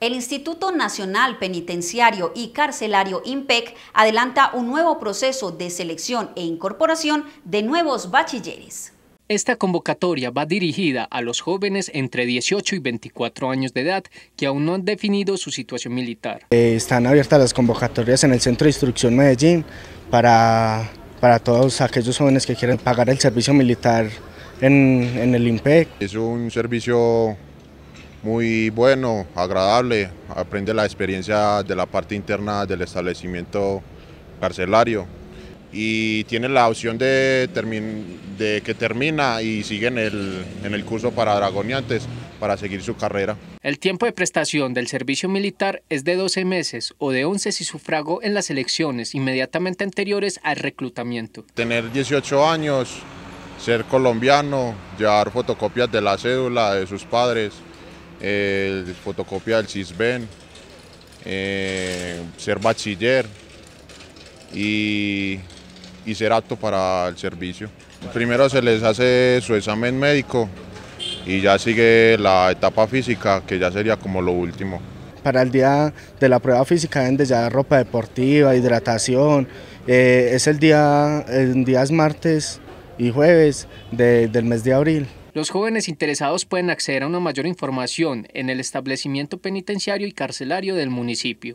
El Instituto Nacional Penitenciario y Carcelario INPEC adelanta un nuevo proceso de selección e incorporación de nuevos bachilleres. Esta convocatoria va dirigida a los jóvenes entre 18 y 24 años de edad que aún no han definido su situación militar. Eh, están abiertas las convocatorias en el Centro de Instrucción Medellín para, para todos aquellos jóvenes que quieren pagar el servicio militar en, en el INPEC. Es un servicio muy bueno, agradable, aprende la experiencia de la parte interna del establecimiento carcelario y tiene la opción de, de que termina y sigue en el, en el curso para dragoneantes para seguir su carrera. El tiempo de prestación del servicio militar es de 12 meses o de 11 si sufragó en las elecciones inmediatamente anteriores al reclutamiento. Tener 18 años, ser colombiano, llevar fotocopias de la cédula de sus padres, el fotocopia del CISBEN, eh, ser bachiller y, ser apto para el servicio. Primero se les hace su examen médico y ya sigue la etapa física, que ya sería como lo último. Para el día de la prueba física deben ya ropa deportiva, hidratación. Eh, es el día, en días martes y jueves del mes de abril. Los jóvenes interesados pueden acceder a una mayor información en el establecimiento penitenciario y carcelario del municipio.